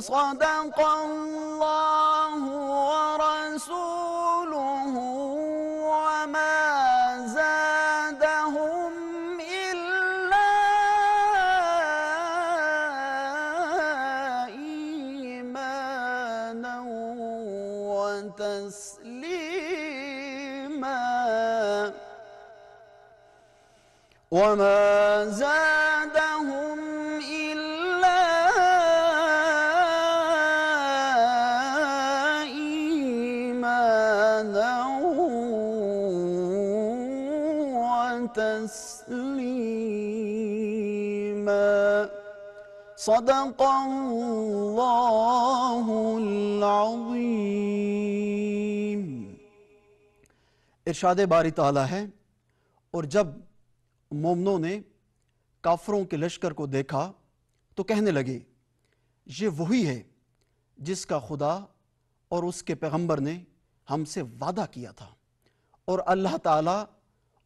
صدق الله ورسوله وما زادهم إلا إيمانا وتسليما وما صدق الله العظيم इरशाद बारी ताला है और जब मोमनों ने काफरों के लश्कर को देखा तो कहने लगे ये वही है जिसका खुदा और उसके पैगंबर ने हमसे वादा किया था और अल्लाह ताला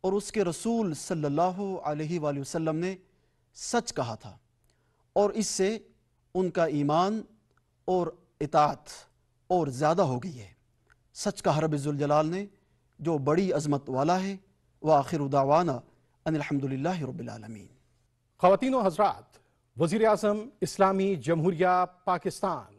और उसके रसूल सल्लल्लाहु अलैहि वसल्लम ने सच कहा था और इससे उनका ईमान और इतात और ज़्यादा हो गई है सच का जलाल ने जो बड़ी अजमत वाला है व आखिर उदावाना अनिलहमदिल्ला रबालमीन ख़वान हजरात वज़ी अजम इस्लामी जमहूरिया पाकिस्तान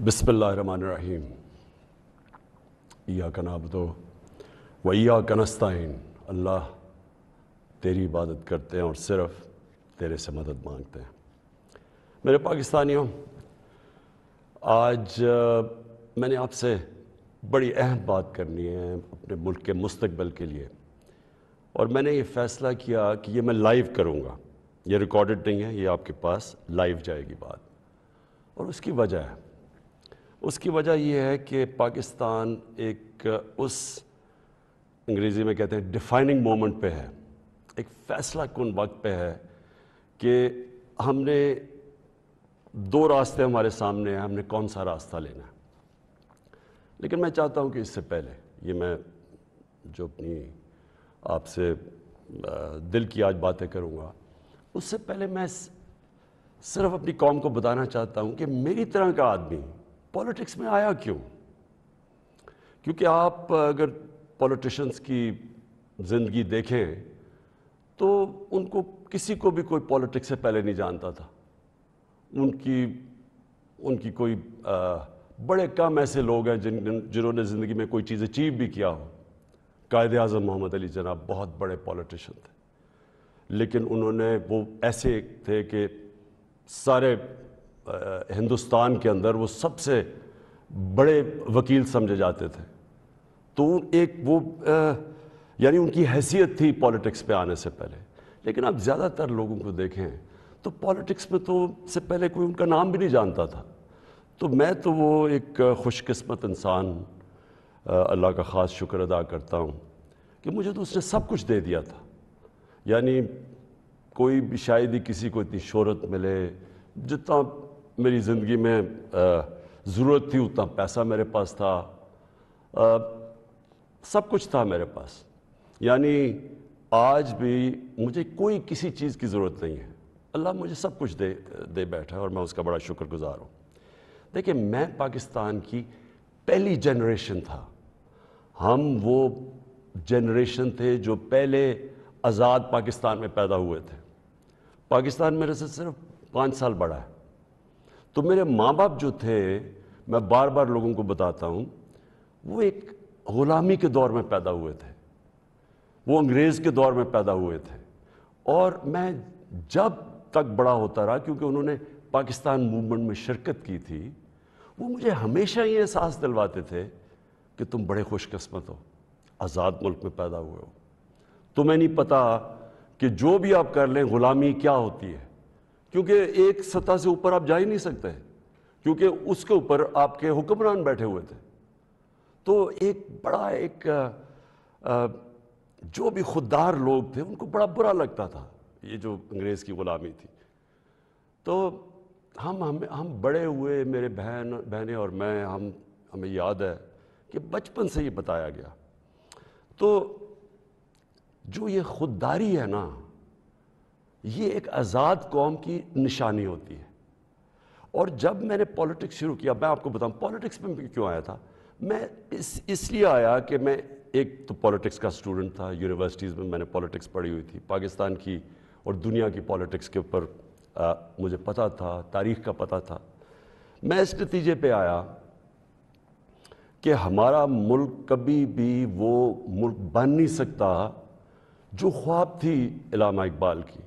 बिस्मिल्लाहिर्रहमानिर्रहीम या कनाब तो वैया कनस्ताइन अल्लाह तेरी इबादत करते हैं और सिर्फ़ तेरे से मदद मांगते हैं मेरे पाकिस्तानियों आज मैंने आपसे बड़ी अहम बात करनी है अपने मुल्क के मुस्तकबल के लिए और मैंने ये फ़ैसला किया कि ये मैं लाइव करूँगा ये रिकॉर्डेड नहीं है ये आपके पास लाइव जाएगी बात और उसकी वजह है उसकी वजह यह है कि पाकिस्तान एक उस अंग्रेज़ी में कहते हैं डिफाइनिंग मोमेंट पे है एक फ़ैसला कन वक्त पे है कि हमने दो रास्ते हमारे सामने हैं हमने कौन सा रास्ता लेना है लेकिन मैं चाहता हूँ कि इससे पहले ये मैं जो अपनी आपसे दिल की आज बातें करूँगा उससे पहले मैं सिर्फ अपनी कौम को बताना चाहता हूँ कि मेरी तरह का आदमी पॉलिटिक्स में आया क्यों क्योंकि आप अगर पॉलिटिशंस की ज़िंदगी देखें तो उनको किसी को भी कोई पॉलिटिक्स से पहले नहीं जानता था उनकी उनकी कोई आ, बड़े कम ऐसे लोग हैं जिन जिन्होंने ज़िंदगी में कोई चीज़ अचीव भी किया हो कायद अजम मोहम्मद अली जनाब बहुत बड़े पॉलिटिशन थे लेकिन उन्होंने वो ऐसे थे कि सारे हिंदुस्तान के अंदर वो सबसे बड़े वकील समझे जाते थे तो एक वो यानी उनकी हैसियत थी पॉलिटिक्स पे आने से पहले लेकिन आप ज़्यादातर लोगों को देखें तो पॉलिटिक्स में तो से पहले कोई उनका नाम भी नहीं जानता था तो मैं तो वो एक खुशकस्मत इंसान अल्लाह का ख़ास शुक्र अदा करता हूँ कि मुझे तो उसने सब कुछ दे दिया था यानी कोई शायद ही किसी को इतनी शोहरत मिले जितना मेरी ज़िंदगी में ज़रूरत थी उतना पैसा मेरे पास था आ, सब कुछ था मेरे पास यानी आज भी मुझे कोई किसी चीज़ की ज़रूरत नहीं है अल्लाह मुझे सब कुछ दे दे बैठा है और मैं उसका बड़ा शुक्रगुजार हूँ देखिए मैं पाकिस्तान की पहली जनरेशन था हम वो जनरेशन थे जो पहले आज़ाद पाकिस्तान में पैदा हुए थे पाकिस्तान मेरे से सिर्फ पाँच साल बड़ा है तो मेरे माँ बाप जो थे मैं बार बार लोगों को बताता हूँ वो एक ग़ुलामी के दौर में पैदा हुए थे वो अंग्रेज़ के दौर में पैदा हुए थे और मैं जब तक बड़ा होता रहा क्योंकि उन्होंने पाकिस्तान मूवमेंट में शिरकत की थी वो मुझे हमेशा ये एहसास दिलवाते थे कि तुम बड़े खुशकस्मत हो आज़ाद मुल्क में पैदा हुए हो तुम्हें नहीं पता कि जो भी आप कर लें ग़ुलामी क्या होती है क्योंकि एक सतह से ऊपर आप जा ही नहीं सकते क्योंकि उसके ऊपर आपके हुक्मरान बैठे हुए थे तो एक बड़ा एक आ, जो भी खुददार लोग थे उनको बड़ा बुरा लगता था ये जो अंग्रेज़ की ग़ुलामी थी तो हम हम हम बड़े हुए मेरे बहन बहनें और मैं हम हमें याद है कि बचपन से ये बताया गया तो जो ये खुददारी है ना ये एक आज़ाद कौम की निशानी होती है और जब मैंने पॉलिटिक्स शुरू किया मैं आपको बताऊं पॉलिटिक्स में क्यों आया था मैं इस इसलिए आया कि मैं एक तो पॉलिटिक्स का स्टूडेंट था यूनिवर्सिटीज़ में मैंने पॉलिटिक्स पढ़ी हुई थी पाकिस्तान की और दुनिया की पॉलिटिक्स के ऊपर मुझे पता था तारीख का पता था मैं इस नतीजे पर आया कि हमारा मुल्क कभी भी वो मुल्क बन नहीं सकता जो ख्वाब थी इलामा इकबाल की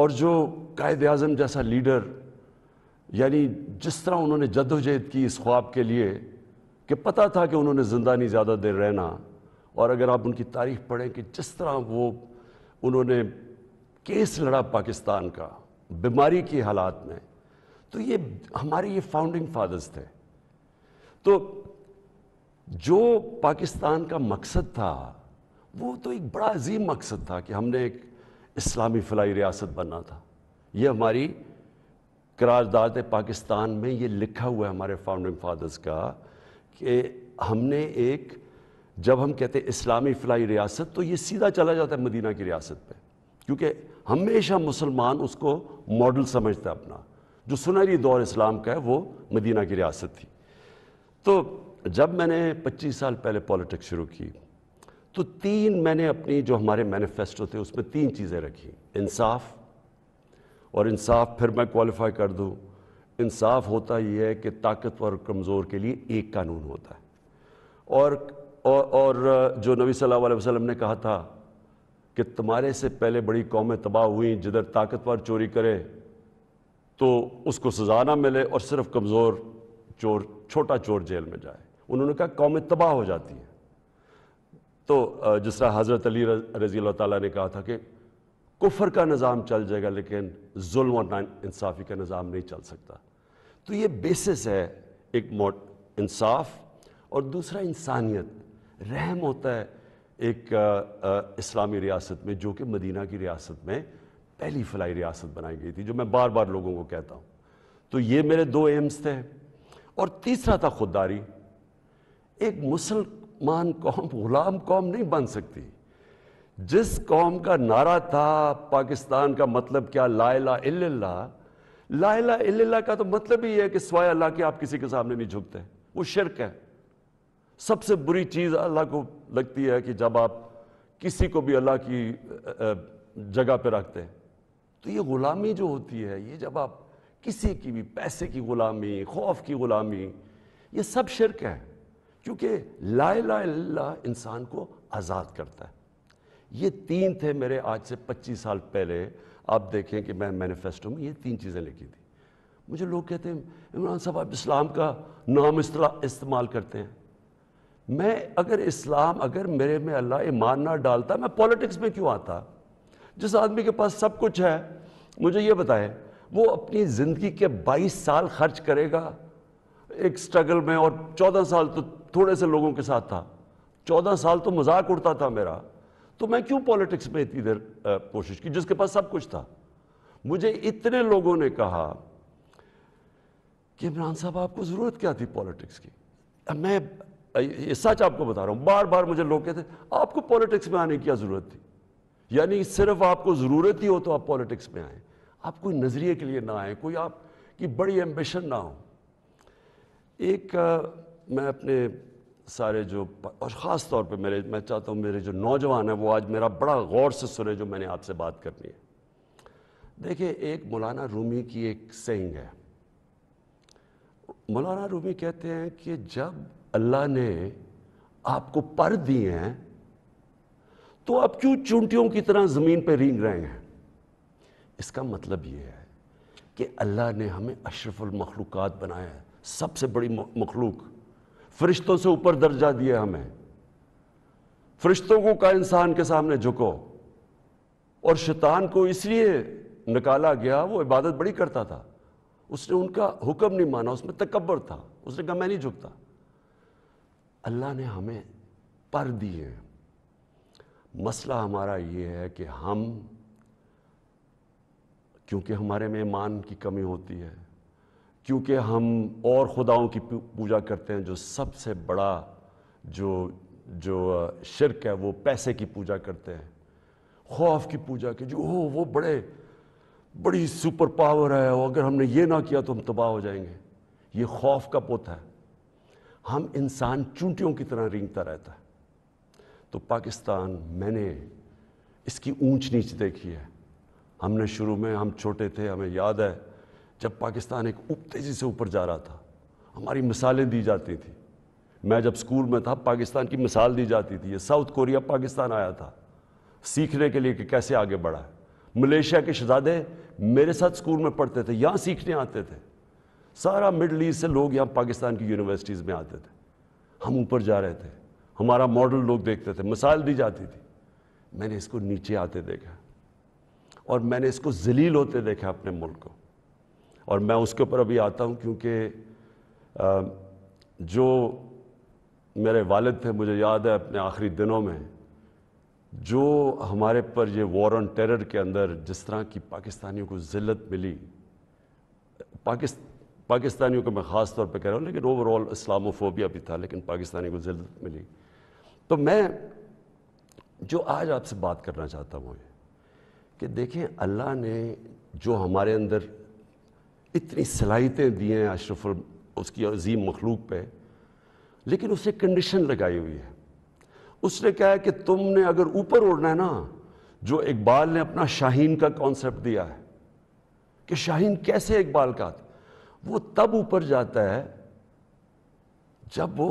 और जो कायद अजम जैसा लीडर यानी जिस तरह उन्होंने जद्दोजहद की इस ख्वाब के लिए कि पता था कि उन्होंने ज़िंदा नहीं ज़्यादा देर रहना और अगर आप उनकी तारीफ पढ़ें कि जिस तरह वो उन्होंने केस लड़ा पाकिस्तान का बीमारी की हालात में तो ये हमारे ये फाउंडिंग फादर्स थे तो जो पाकिस्तान का मकसद था वो तो एक बड़ा अजीम मकसद था कि हमने एक इस्लामी फलाई रियासत बनना था ये हमारी करारदाद पाकिस्तान में ये लिखा हुआ है हमारे फाउंडिंग फादर्स का कि हमने एक जब हम कहते हैं इस्लामी फलाई रियासत तो ये सीधा चला जाता है मदीना की रियासत पे क्योंकि हमेशा मुसलमान उसको मॉडल समझता है अपना जो सुनहरी दौर इस्लाम का है वो मदीना की रियासत थी तो जब मैंने 25 साल पहले पॉलिटिक्स शुरू की तो तीन मैंने अपनी जो हमारे मैनिफेस्टो थे उसमें तीन चीज़ें रखी इंसाफ और इंसाफ फिर मैं क्वालिफाई कर दूँ इंसाफ होता यह है कि ताकतवर कमज़ोर के लिए एक कानून होता है और और, और जो नबी सल्लल्लाहु अलैहि वसल्लम ने कहा था कि तुम्हारे से पहले बड़ी कौमें तबाह हुई जिधर ताकतवर चोरी करे तो उसको सज़ा ना मिले और सिर्फ कमज़ोर चोर छोटा चोर जेल में जाए उन्होंने कहा कौमें तबाह हो जाती हैं तो जिस तरह हज़रत अली रज़ी ताली ने कहा था कि कुफर का निज़ाम चल जाएगा लेकिन जुल्म और ना इंसाफ़ी का निज़ाम नहीं चल सकता तो ये बेसिस है एक मोट इंसाफ और दूसरा इंसानियत रहम होता है एक इस्लामी रियासत में जो कि मदीना की रियासत में पहली फलाई रियासत बनाई गई थी जो मैं बार बार लोगों को कहता हूँ तो ये मेरे दो एम्स थे और तीसरा था खुददारी एक मुसल मान कौम गुलाम कौम नहीं बन सकती जिस कौम का नारा था पाकिस्तान का मतलब क्या लाला इल्ला लाला इल्ला का तो मतलब ही है कि स्वाय अल्लाह के आप किसी के सामने नहीं झुकते वो शिरक है सबसे बुरी चीज़ अल्लाह को लगती है कि जब आप किसी को भी अल्लाह की जगह पर रखते हैं तो ये ग़ुलामी जो होती है ये जब आप किसी की भी पैसे की ग़ुलामी खौफ की ग़ुलामी ये सब शिरक है क्योंकि ला ला इंसान को आज़ाद करता है ये तीन थे मेरे आज से 25 साल पहले आप देखें कि मैं मैनिफेस्टो में ये तीन चीज़ें लिखी थी मुझे लोग कहते हैं इमरान साहब आप इस्लाम का नाम इस्तेमाल करते हैं मैं अगर इस्लाम अगर मेरे में अल्लाह ईमान ना डालता मैं पॉलिटिक्स में क्यों आता जिस आदमी के पास सब कुछ है मुझे ये बताएं वो अपनी ज़िंदगी के 22 साल खर्च करेगा एक स्ट्रगल में और 14 साल तो थोड़े से लोगों के साथ था चौदह साल तो मजाक उड़ता था मेरा तो मैं क्यों पॉलिटिक्स में इतनी देर कोशिश की जिसके पास सब कुछ था मुझे इतने लोगों ने कहा कि इमरान साहब आपको ज़रूरत क्या थी पॉलिटिक्स की मैं ये सच आपको बता रहा हूं बार बार मुझे लोग कहते आपको पॉलिटिक्स में आने की क्या ज़रूरत थी यानी सिर्फ आपको ज़रूरत ही हो तो आप पॉलिटिक्स में आए आप कोई नज़रिए के लिए ना आए कोई आप की बड़ी एम्बिशन ना हो एक मैं अपने सारे जो और ख़ास तौर पे मेरे मैं चाहता हूँ मेरे जो नौजवान हैं वो आज मेरा बड़ा गौर से सुने जो मैंने आपसे बात करनी है देखिए एक मौलाना रूमी की एक सेंग है मौलाना रूमी कहते हैं कि जब अल्लाह ने आपको पर दिए हैं तो आप क्यों चूंटियों की तरह ज़मीन पर रींग रहे हैं इसका मतलब ये है कि अल्लाह ने हमें अशरफुल मखलूक बनाया है सबसे बड़ी मखलूक़ फरिश्तों से ऊपर दर्जा दिया हमें फरिश्तों को का इंसान के सामने झुको और शैतान को इसलिए निकाला गया वो इबादत बड़ी करता था उसने उनका हुक्म नहीं माना उसमें तकबर था उसने कहा मैं नहीं झुकता अल्लाह ने हमें पर दिए हैं मसला हमारा ये है कि हम क्योंकि हमारे में ईमान की कमी होती है क्योंकि हम और खुदाओं की पूजा करते हैं जो सबसे बड़ा जो जो शिरक है वो पैसे की पूजा करते हैं खौफ की पूजा की जो हो वो बड़े बड़ी सुपर पावर है और अगर हमने ये ना किया तो हम तबाह हो जाएंगे ये खौफ का पोता है हम इंसान चूंटियों की तरह रिंगता रहता है तो पाकिस्तान मैंने इसकी ऊंच नीच देखी है हमने शुरू में हम छोटे थे हमें याद है जब पाकिस्तान एक उप तेजी से ऊपर जा रहा था हमारी मिसालें दी जाती थी मैं जब स्कूल में था पाकिस्तान की मिसाल दी जाती थी ये साउथ कोरिया पाकिस्तान आया था सीखने के लिए कि कैसे आगे बढ़ा है मलेशिया के शहजादे मेरे साथ स्कूल में पढ़ते थे यहाँ सीखने आते थे सारा मिडल ईस्ट से लोग यहाँ पाकिस्तान की यूनिवर्सिटीज़ में आते थे हम ऊपर जा रहे थे हमारा मॉडल लोग देखते थे मिसाल दी जाती थी मैंने इसको नीचे आते देखा और मैंने इसको जलील होते देखा अपने मुल्क को और मैं उसके ऊपर अभी आता हूँ क्योंकि जो मेरे वालिद थे मुझे याद है अपने आखिरी दिनों में जो हमारे पर ये वॉर ऑन टेरर के अंदर जिस तरह की पाकिस्तानियों को ज़िल्लत मिली पाकिस् पाकिस्तानियों को मैं ख़ास तौर पे कह रहा हूँ लेकिन ओवरऑल इस्लामोफोबिया भी था लेकिन पाकिस्तानी को ज़िल्लत मिली तो मैं जो आज आपसे बात करना चाहता हूँ कि देखें अल्लाह ने जो हमारे अंदर इतनी सलाहितें दी हैं अशरफ उसकी अजीम मखलूक पे लेकिन उसे कंडीशन लगाई हुई है उसने कहा है कि तुमने अगर ऊपर उड़ना है ना जो इकबाल ने अपना शाहीन का कॉन्सेप्ट दिया है कि शाहीन कैसे इकबाल का वो तब ऊपर जाता है जब वो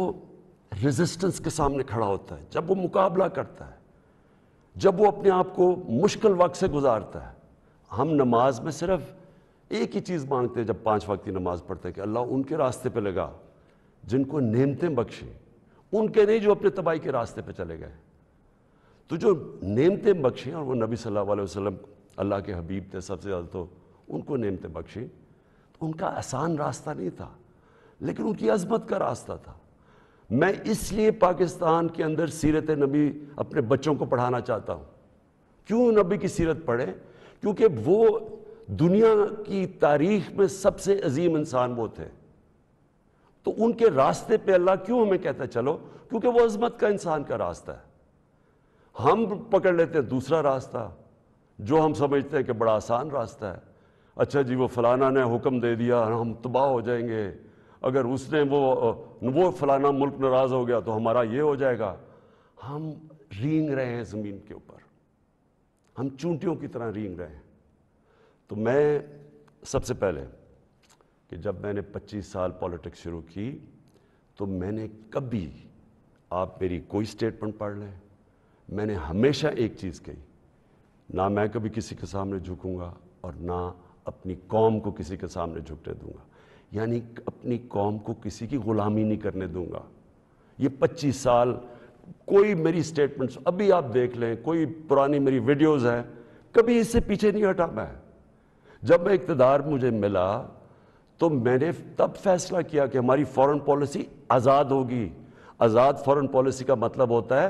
रेजिस्टेंस के सामने खड़ा होता है जब वो मुकाबला करता है जब वो अपने आप को मुश्किल वक्त से गुजारता है हम नमाज में सिर्फ एक ही चीज़ मांगते हैं जब पाँच वक्त की नमाज़ पढ़ते हैं कि अल्लाह उनके रास्ते पे लगा जिनको नेमतें बख्शे उनके नहीं जो अपने तबाही के रास्ते पे चले गए तो जो नेमतें बख्शे और वो नबी सल्लल्लाहु अलैहि वसल्लम अल्लाह के हबीब थे सबसे ज़्यादा तो उनको नेमतें बख्शे तो उनका आसान रास्ता नहीं था लेकिन उनकी अजमत का रास्ता था मैं इसलिए पाकिस्तान के अंदर सीरत नबी अपने बच्चों को पढ़ाना चाहता हूँ क्यों नबी की सीरत पढ़े क्योंकि वो दुनिया की तारीख में सबसे अजीम इंसान वो थे तो उनके रास्ते पे अल्लाह क्यों हमें कहता है चलो क्योंकि वो अजमत का इंसान का रास्ता है हम पकड़ लेते हैं दूसरा रास्ता जो हम समझते हैं कि बड़ा आसान रास्ता है अच्छा जी वो फलाना ने हुक्म दे दिया हम तबाह हो जाएंगे अगर उसने वो वो फलाना मुल्क नाराज़ हो गया तो हमारा ये हो जाएगा हम रींग रहे हैं ज़मीन के ऊपर हम चूंटियों की तरह रींग रहे हैं तो मैं सबसे पहले कि जब मैंने 25 साल पॉलिटिक्स शुरू की तो मैंने कभी आप मेरी कोई स्टेटमेंट पढ़ लें मैंने हमेशा एक चीज़ कही ना मैं कभी किसी के सामने झुकूँगा और ना अपनी कौम को किसी के सामने झुकने दूंगा यानी अपनी कौम को किसी की ग़ुलामी नहीं करने दूंगा ये 25 साल कोई मेरी स्टेटमेंट्स अभी आप देख लें कोई पुरानी मेरी वीडियोस हैं कभी इससे पीछे नहीं हटा मैं जब मैं इकतदार मुझे मिला तो मैंने तब फैसला किया कि हमारी फॉरेन पॉलिसी आज़ाद होगी आज़ाद फॉरेन पॉलिसी का मतलब होता है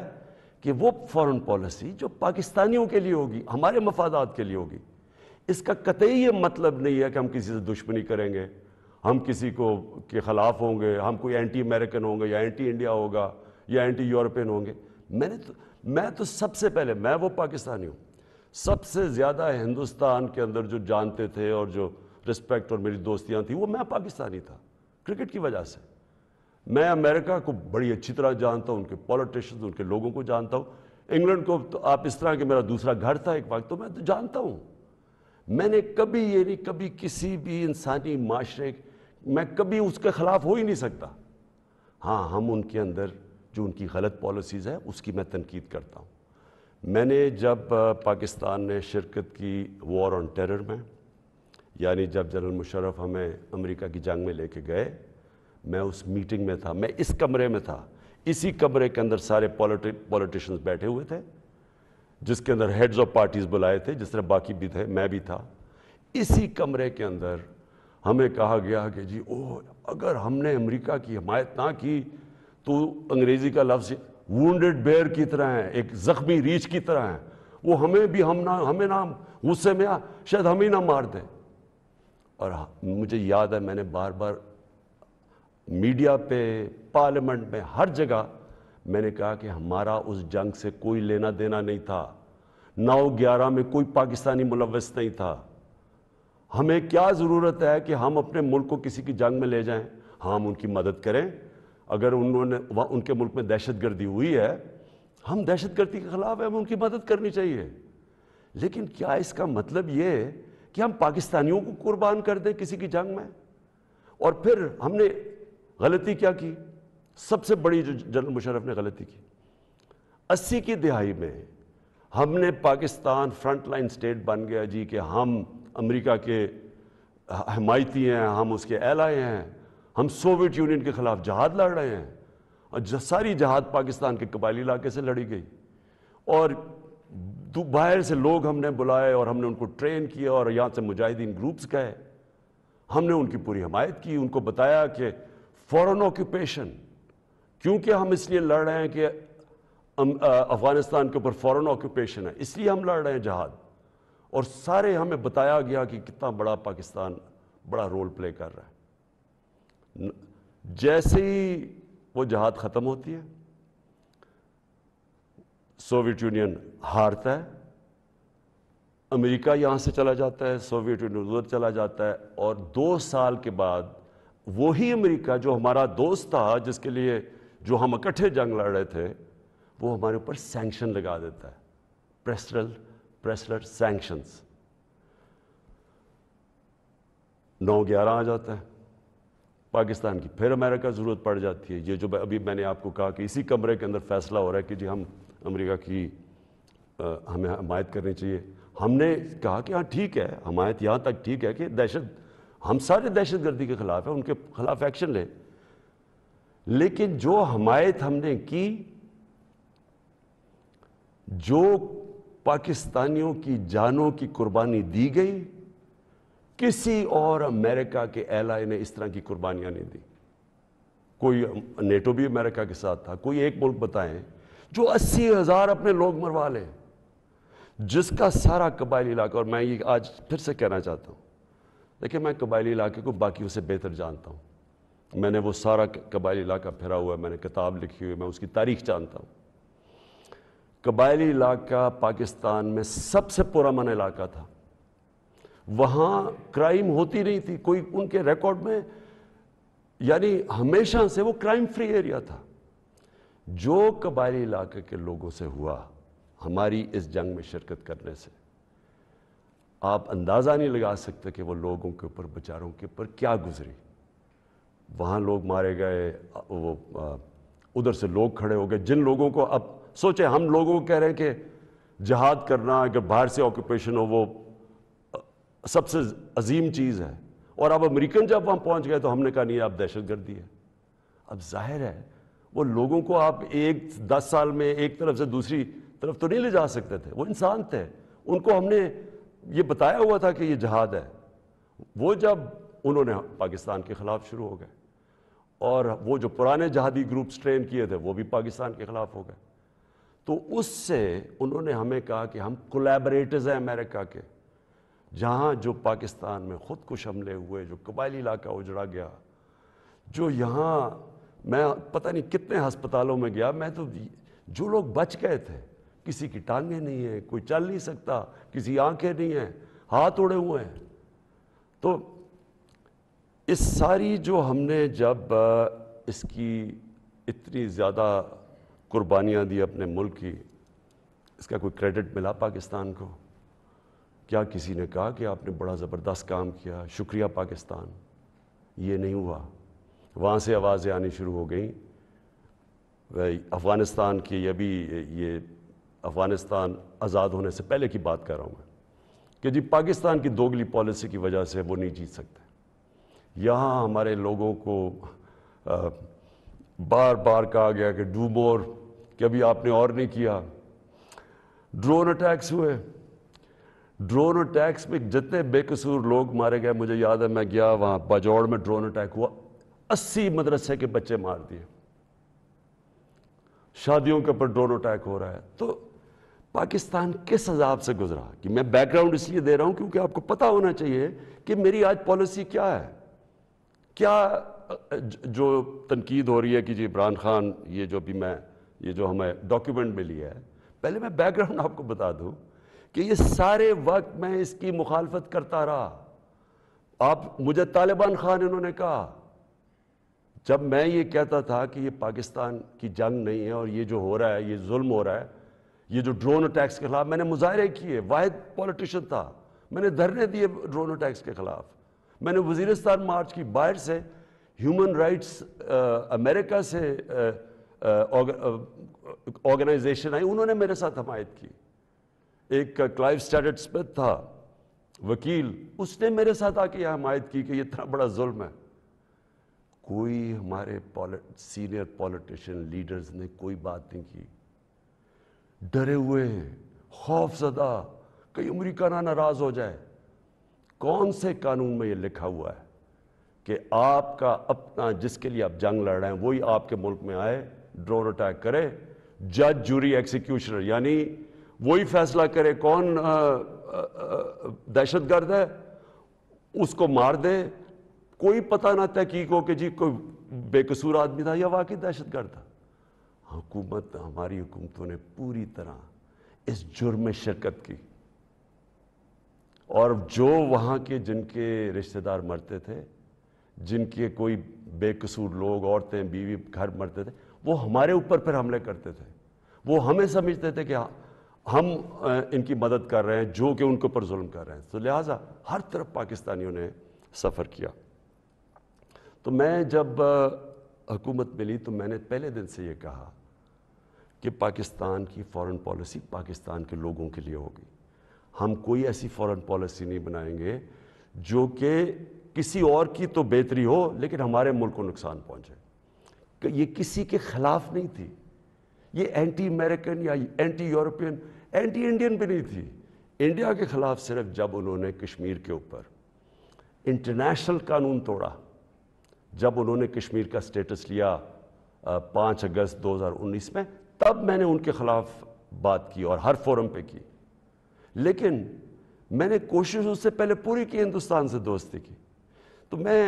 कि वो फॉरेन पॉलिसी जो पाकिस्तानियों के लिए होगी हमारे मफादात के लिए होगी इसका कतई ये मतलब नहीं है कि हम किसी से दुश्मनी करेंगे हम किसी को के ख़िलाफ़ होंगे हम कोई एंटी अमेरिकन होंगे या एंटी इंडिया होगा या एंटी यूरोपियन होंगे मैंने तो मैं तो सबसे पहले मैं वो पाकिस्तानी हूँ सबसे ज़्यादा हिंदुस्तान के अंदर जो जानते थे और जो रिस्पेक्ट और मेरी दोस्तियाँ थी वो मैं पाकिस्तानी था क्रिकेट की वजह से मैं अमेरिका को बड़ी अच्छी तरह जानता हूँ उनके पॉलिटिशियंस उनके लोगों को जानता हूँ इंग्लैंड को तो आप इस तरह के मेरा दूसरा घर था एक वक्त तो मैं तो जानता हूँ मैंने कभी ये नहीं कभी किसी भी इंसानी माशरे मैं कभी उसके ख़िलाफ़ हो ही नहीं सकता हाँ हम उनके अंदर जो उनकी गलत पॉलिसीज़ है उसकी मैं तनकीद करता हूँ मैंने जब पाकिस्तान ने शिरकत की वॉर ऑन टेरर में यानी जब जनरल मुशरफ हमें अमेरिका की जंग में लेके गए मैं उस मीटिंग में था मैं इस कमरे में था इसी कमरे के अंदर सारे पॉलिटिशियंस बैठे हुए थे जिसके अंदर हेड्स ऑफ पार्टीज़ बुलाए थे जिस तरह बाकी भी थे मैं भी था इसी कमरे के अंदर हमें कहा गया कि जी ओह अगर हमने अमेरिका की हमायत ना की तो अंग्रेज़ी का लफ्ज़ वेड बेर की तरह हैं एक ज़ख्मी रीछ की तरह हैं वो हमें भी हम ना हमें ना गुस्से में आ हाँ, शायद हम ही ना मार दें और हाँ, मुझे याद है मैंने बार बार मीडिया पे पार्लियामेंट में हर जगह मैंने कहा कि हमारा उस जंग से कोई लेना देना नहीं था नौ ग्यारह में कोई पाकिस्तानी मुलवस नहीं था हमें क्या ज़रूरत है कि हम अपने मुल्क को किसी की जंग में ले जाएं हाँ, हम उनकी मदद करें अगर उन्होंने उनके मुल्क में दहशत गर्दी हुई है हम दहशत गर्दी के ख़िलाफ़ है हमें उनकी मदद करनी चाहिए लेकिन क्या इसका मतलब ये कि हम पाकिस्तानियों को कुर्बान कर दें किसी की जंग में और फिर हमने गलती क्या की सबसे बड़ी जो जनरल मुशरफ ने गलती की अस्सी की दिहाई में हमने पाकिस्तान फ्रंट लाइन स्टेट बन गया जी कि हम अमेरिका के हमायती हैं हम उसके एलाए हैं हम सोवियत यूनियन के खिलाफ जहाद लड़ रहे हैं और सारी जहाद पाकिस्तान के कबायली इलाके से लड़ी गई और बाहर से लोग हमने बुलाए और हमने उनको ट्रेन किया और यहाँ से मुजाहिदीन ग्रुप्स गए हमने उनकी पूरी हमायत की उनको बताया कि फ़ौरन ऑक्यूपेशन क्योंकि हम इसलिए लड़ रहे हैं कि अफ़गानिस्तान के ऊपर फ़ौरन ऑक्यूपेशन है इसलिए हम लड़ रहे हैं जहाद और सारे हमें बताया गया कि कितना बड़ा पाकिस्तान बड़ा रोल प्ले कर रहा है जैसे ही वो जहाद ख़त्म होती है सोवियत यूनियन हारता है अमेरिका यहां से चला जाता है सोवियत यूनियन उधर चला जाता है और दो साल के बाद वही अमेरिका जो हमारा दोस्त था जिसके लिए जो हम इकट्ठे जंग लड़ रहे थे वो हमारे ऊपर सैंक्शन लगा देता है प्रेसरल प्रेस्टलर सैंक्शंस नौ ग्यारह आ जाता है पाकिस्तान की फिर अमेरिका ज़रूरत पड़ जाती है ये जो अभी मैंने आपको कहा कि इसी कमरे के अंदर फैसला हो रहा है कि जी हम अमेरिका की आ, हमें हमायत करनी चाहिए हमने कहा कि हाँ ठीक है हमायत यहाँ तक ठीक है कि दहशत हम सारे दहशत गर्दी के ख़िलाफ़ हैं उनके ख़िलाफ़ एक्शन लें लेकिन जो हमायत हमने की जो पाकिस्तानियों की जानों की कुर्बानी दी गई किसी और अमेरिका के एलआई ने इस तरह की कुर्बानियां नहीं दी कोई नेटो भी अमेरिका के साथ था कोई एक मुल्क बताएं जो अस्सी हज़ार अपने लोग मरवा लें जिसका सारा कबायली इलाका और मैं ये आज फिर से कहना चाहता हूँ देखिए मैं कबायली इलाके को बाकी से बेहतर जानता हूँ मैंने वो सारा कबायली इलाका फिरा हुआ है मैंने किताब लिखी हुई है मैं उसकी तारीख जानता हूँ कबायली इलाका पाकिस्तान में सबसे पुराना इलाका था वहाँ क्राइम होती नहीं थी कोई उनके रिकॉर्ड में यानी हमेशा से वो क्राइम फ्री एरिया था जो कबायली इलाके के लोगों से हुआ हमारी इस जंग में शिरकत करने से आप अंदाज़ा नहीं लगा सकते कि वो लोगों के ऊपर बेचारों के ऊपर क्या गुजरी वहाँ लोग मारे गए वो उधर से लोग खड़े हो गए जिन लोगों को अब सोचे हम लोगों को कह रहे हैं कि जहाद करना अगर बाहर से ऑक्यूपेशन हो वो सबसे अजीम चीज़ है और अब अमेरिकन जब वहाँ पहुँच गए तो हमने कहा नहीं आप दहशत गर्दी है अब जाहिर है वो लोगों को आप एक दस साल में एक तरफ से दूसरी तरफ तो नहीं ले जा सकते थे वो इंसान थे उनको हमने ये बताया हुआ था कि ये जहाद है वो जब उन्होंने पाकिस्तान के ख़िलाफ़ शुरू हो गए और वो जो पुराने जहादी ग्रुप्स ट्रेन किए थे वो भी पाकिस्तान के ख़िलाफ़ हो गए तो उससे उन्होंने हमें कहा कि हम कोलेबरेटर्स हैं अमेरिका के जहाँ जो पाकिस्तान में ख़ुद कुछ हमले हुए जो कबायली इलाका उजड़ा गया जो यहाँ मैं पता नहीं कितने हस्पतालों में गया मैं तो जो लोग बच गए थे किसी की टांगे नहीं हैं कोई चल नहीं सकता किसी आंखें नहीं हैं हाथ उड़े हुए हैं तो इस सारी जो हमने जब इसकी इतनी ज़्यादा कुर्बानियाँ दी अपने मुल्क की इसका कोई क्रेडिट मिला पाकिस्तान को क्या किसी ने कहा कि आपने बड़ा ज़बरदस्त काम किया शुक्रिया पाकिस्तान ये नहीं हुआ वहाँ से आवाज़ें आनी शुरू हो गई अफ़गानिस्तान की अभी ये अफ़गानिस्तान आज़ाद होने से पहले की बात कर रहा हूँ मैं कि जी पाकिस्तान की दोगली पॉलिसी की वजह से वो नहीं जीत सकते यहाँ हमारे लोगों को आ, बार बार कहा गया कि डू मोर कि अभी आपने और नहीं किया ड्रोन अटैक्स हुए ड्रोन अटैक्स में जितने बेकसूर लोग मारे गए मुझे याद है मैं गया वहां बाजौड़ में ड्रोन अटैक हुआ अस्सी मदरसे के बच्चे मार दिए शादियों के ऊपर ड्रोन अटैक हो रहा है तो पाकिस्तान किस अजाब से गुजरा कि मैं बैकग्राउंड इसलिए दे रहा हूं क्योंकि आपको पता होना चाहिए कि मेरी आज पॉलिसी क्या है क्या जो तनकीद हो रही है कि जी इमरान खान ये जो भी मैं ये जो हमें डॉक्यूमेंट मिली है पहले मैं बैकग्राउंड आपको बता दूं कि ये सारे वक्त मैं इसकी मुखालफत करता रहा आप मुझे तालिबान खान इन्होंने कहा जब मैं ये कहता था कि ये पाकिस्तान की जंग नहीं है और ये जो हो रहा है ये जुल्म हो रहा है ये जो ड्रोन अटैक्स के खिलाफ मैंने मुजाहरे किए वाहिद पॉलिटिशियन था मैंने धरने दिए ड्रोन अटैक्स के खिलाफ मैंने वजीरस्तान मार्च की बाहर से ह्यूमन राइट्स अमेरिका से ऑर्गेनाइजेशन आई उन्होंने मेरे साथ हमायत की एक क्लाइव स्टैंडर्ड स्मिथ था वकील उसने मेरे साथ आके यह हमायत की कि इतना बड़ा जुल्म है कोई हमारे पॉलिट, सीनियर पॉलिटिशियन लीडर्स ने कोई बात नहीं की डरे हुए हैं खौफजदा कहीं अमरीका ना नाराज हो जाए कौन से कानून में यह लिखा हुआ है कि आपका अपना जिसके लिए आप जंग लड़ रहे हैं वही आपके मुल्क में आए ड्रोन अटैक करे जज जूरी एक्सिक्यूशनर यानी वही फैसला करे कौन दहशत गर्द है उसको मार दे कोई पता ना तहकीक हो कि जी कोई बेकसूर आदमी था या वाकई दहशत गर्द था हुकूमत हमारी हुकूमतों ने पूरी तरह इस जुर्म में शिरकत की और जो वहाँ के जिनके रिश्तेदार मरते थे जिनके कोई बेकसूर लोग औरतें बीवी घर मरते थे वो हमारे ऊपर फिर हमले करते थे वो हमें समझते थे कि हाँ हम इनकी मदद कर रहे हैं जो कि उनके ऊपर जुल्म कर रहे हैं तो लिहाजा हर तरफ पाकिस्तानियों ने सफ़र किया तो मैं जब हुकूमत मिली तो मैंने पहले दिन से ये कहा कि पाकिस्तान की फॉरेन पॉलिसी पाकिस्तान के लोगों के लिए होगी हम कोई ऐसी फॉरेन पॉलिसी नहीं बनाएंगे जो कि किसी और की तो बेहतरी हो लेकिन हमारे मुल्क को नुकसान पहुंचे ये किसी के ख़िलाफ़ नहीं थी ये एंटी अमेरिकन या एंटी यूरोपियन एंटी इंडियन भी नहीं थी इंडिया के ख़िलाफ़ सिर्फ जब उन्होंने कश्मीर के ऊपर इंटरनेशनल कानून तोड़ा जब उन्होंने कश्मीर का स्टेटस लिया पाँच अगस्त 2019 में तब मैंने उनके ख़िलाफ़ बात की और हर फोरम पे की लेकिन मैंने कोशिश उससे पहले पूरी की हिंदुस्तान से दोस्ती की तो मैं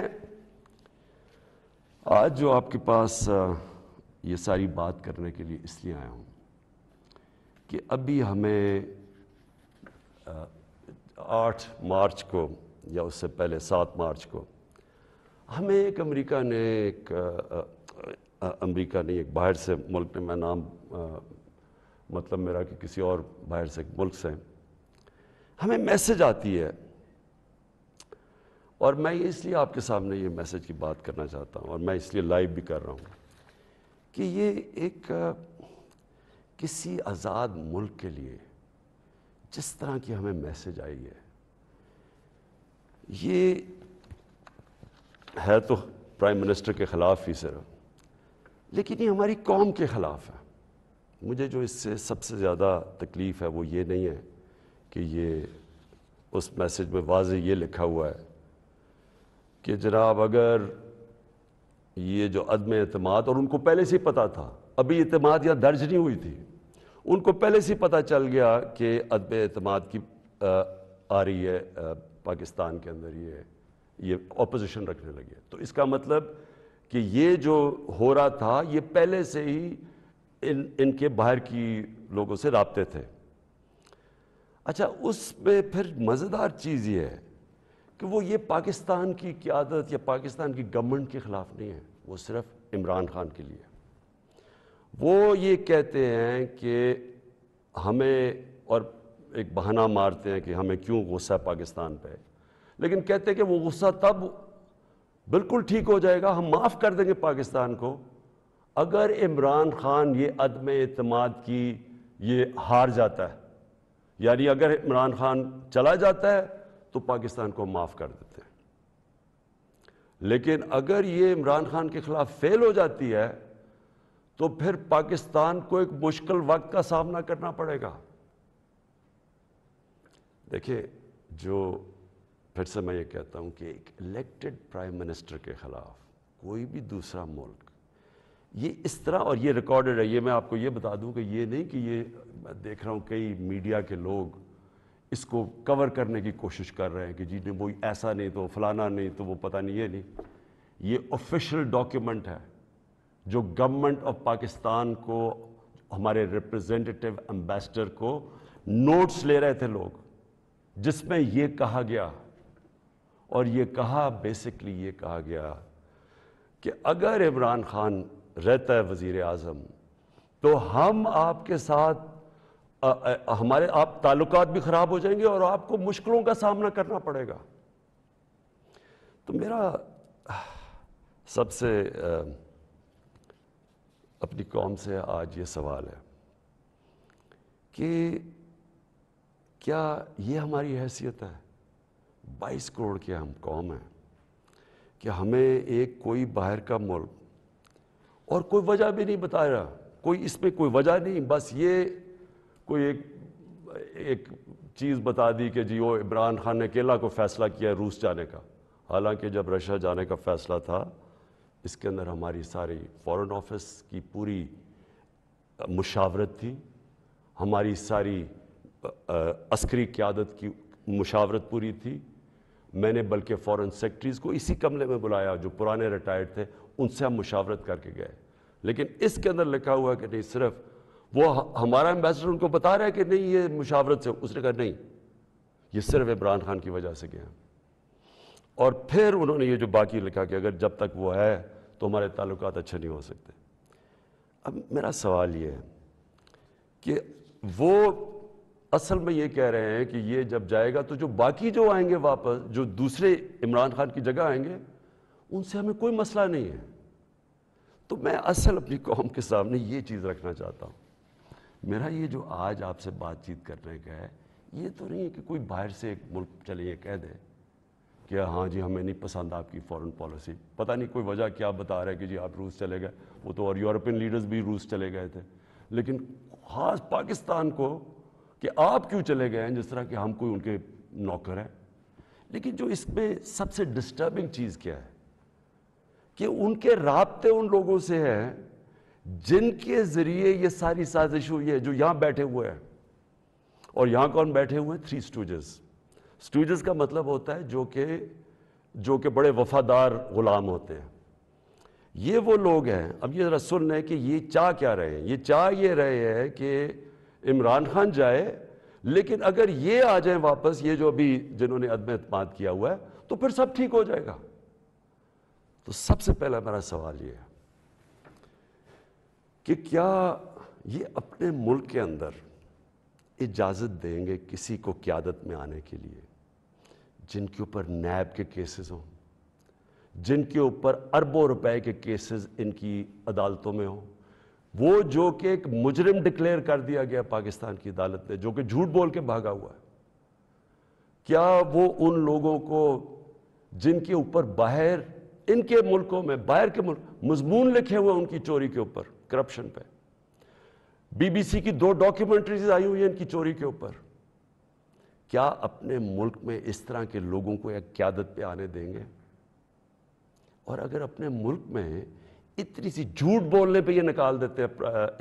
आज जो आपके पास ये सारी बात करने के लिए इसलिए आया हूँ कि अभी हमें आठ मार्च को या उससे पहले सात मार्च को हमें एक अमेरिका ने एक अमेरिका ने एक बाहर से मुल्क ने मैं नाम आ, मतलब मेरा कि किसी और बाहर से मुल्क से हमें मैसेज आती है और मैं इसलिए आपके सामने ये मैसेज की बात करना चाहता हूँ और मैं इसलिए लाइव भी कर रहा हूँ कि ये एक किसी आज़ाद मुल्क के लिए जिस तरह की हमें मैसेज आई है ये है तो प्राइम मिनिस्टर के ख़िलाफ़ ही सिर्फ लेकिन ये हमारी कौम के ख़िलाफ़ है मुझे जो इससे सबसे ज़्यादा तकलीफ़ है वो ये नहीं है कि ये उस मैसेज में वाज ये लिखा हुआ है कि जनाब अगर ये जो अदम अतमाद और उनको पहले से ही पता था अभी अतमाद यहाँ दर्ज नहीं हुई थी उनको पहले से पता चल गया कि अदम अतमाद की आ, आ रही है आ, पाकिस्तान के अंदर ये ये अपोजिशन रखने लगे तो इसका मतलब कि ये जो हो रहा था ये पहले से ही इन इनके बाहर की लोगों से रबते थे अच्छा उसमें फिर मज़ेदार चीज़ ये है कि वो ये पाकिस्तान की क्यादत या पाकिस्तान की गवर्नमेंट के ख़िलाफ़ नहीं है वो सिर्फ इमरान खान के लिए वो ये कहते हैं कि हमें और एक बहाना मारते हैं कि हमें क्यों गुस्सा है पाकिस्तान पर लेकिन कहते हैं कि वो गुस्सा तब बिल्कुल ठीक हो जाएगा हम माफ़ कर देंगे पाकिस्तान को अगर इमरान खान ये अदम अतमाद की ये हार जाता है यानी अगर इमरान खान चला जाता है तो पाकिस्तान को माफ़ कर देते हैं लेकिन अगर ये इमरान खान के ख़िलाफ़ फेल हो जाती है तो फिर पाकिस्तान को एक मुश्किल वक्त का सामना करना पड़ेगा देखिए जो फिर से मैं ये कहता हूँ कि एक इलेक्टेड प्राइम मिनिस्टर के ख़िलाफ़ कोई भी दूसरा मुल्क ये इस तरह और ये रिकॉर्डेड है ये मैं आपको ये बता दूं कि ये नहीं कि ये देख रहा हूँ कई मीडिया के लोग इसको कवर करने की कोशिश कर रहे हैं कि जी ने वो ऐसा नहीं तो फलाना नहीं तो वो पता नहीं है नहीं ये ऑफिशियल डॉक्यूमेंट है जो गवर्नमेंट ऑफ पाकिस्तान को हमारे रिप्रेजेंटेटिव एम्बेसडर को नोट्स ले रहे थे लोग जिसमें ये कहा गया और ये कहा बेसिकली ये कहा गया कि अगर इमरान खान रहता है वजीर अजम तो हम आपके साथ आ, आ, हमारे आप ताल्लुकात भी ख़राब हो जाएंगे और आपको मुश्किलों का सामना करना पड़ेगा तो मेरा सबसे अपनी कौम से आज ये सवाल है कि क्या ये हमारी हैसियत है बाईस करोड़ के हम कौम हैं कि हमें एक कोई बाहर का मुल्क और कोई वजह भी नहीं बता रहा कोई इसमें कोई वजह नहीं बस ये कोई एक एक चीज़ बता दी कि जी वो इमरान खान ने अकेला को फ़ैसला किया रूस जाने का हालांकि जब रशिया जाने का फ़ैसला था इसके अंदर हमारी सारी फॉरेन ऑफिस की पूरी मुशावरत थी हमारी सारी अस्करी क्यादत की मुशावरत पूरी थी मैंने बल्कि फॉरेन सेक्रेटरीज़ को इसी कमरे में बुलाया जो पुराने रिटायर्ड थे उनसे हम मुशावरत करके गए लेकिन इसके अंदर लिखा हुआ कि नहीं सिर्फ वो हमारा एम्बेसडर उनको बता रहा है कि नहीं ये मुशावरत से उसने कहा नहीं ये सिर्फ इमरान खान की वजह से गया और फिर उन्होंने ये जो बाकी लिखा कि अगर जब तक वो है तो हमारे ताल्लुक अच्छे नहीं हो सकते अब मेरा सवाल ये है कि वो असल में ये कह रहे हैं कि ये जब जाएगा तो जो बाकी जो आएंगे वापस जो दूसरे इमरान खान की जगह आएंगे उनसे हमें कोई मसला नहीं है तो मैं असल अपनी कौम के सामने ये चीज़ रखना चाहता हूँ मेरा ये जो आज आपसे बातचीत करने का है ये तो नहीं है कि कोई बाहर से एक मुल्क चले ये कह दे कि हाँ जी हमें नहीं पसंद आपकी फॉरेन पॉलिसी पता नहीं कोई वजह क्या बता रहा है कि जी आप रूस चले गए वो तो और यूरोपियन लीडर्स भी रूस चले गए थे लेकिन ख़ास पाकिस्तान को कि आप क्यों चले गए हैं जिस तरह कि हम कोई उनके नौकर हैं लेकिन जो इसमें सबसे डिस्टर्बिंग चीज़ क्या है कि उनके रबते उन लोगों से हैं जिनके जरिए ये सारी साजिश हुई है जो यहां बैठे हुए हैं और यहां कौन बैठे हुए हैं थ्री स्टूजेस स्टूजेस का मतलब होता है जो कि जो कि बड़े वफादार गुलाम होते हैं ये वो लोग हैं अब ये जरा सुन रहे कि ये चाह क्या रहे हैं ये चाह ये रहे हैं कि इमरान खान जाए लेकिन अगर ये आ जाए वापस ये जो अभी जिन्होंने अदम अतमाद किया हुआ है तो फिर सब ठीक हो जाएगा तो सबसे पहला मेरा सवाल ये है कि क्या ये अपने मुल्क के अंदर इजाज़त देंगे किसी को क्यादत में आने के लिए जिनके ऊपर नैब के केसेस हों जिनके ऊपर अरबों रुपए के केसेस इनकी अदालतों में हों वो जो कि एक मुजरिम डिक्लेयर कर दिया गया पाकिस्तान की अदालत ने जो कि झूठ बोल के भागा हुआ है क्या वो उन लोगों को जिनके ऊपर बाहर इनके मुल्कों में बाहर के मुल्क मजमून लिखे हुए उनकी चोरी के ऊपर करप्शन पे बीबीसी की दो डॉक्यूमेंट्रीज आई हुई है इनकी चोरी के ऊपर क्या अपने मुल्क में इस तरह के लोगों को एक क्यादत पे आने देंगे और अगर अपने मुल्क में इतनी सी झूठ बोलने पे ये निकाल देते हैं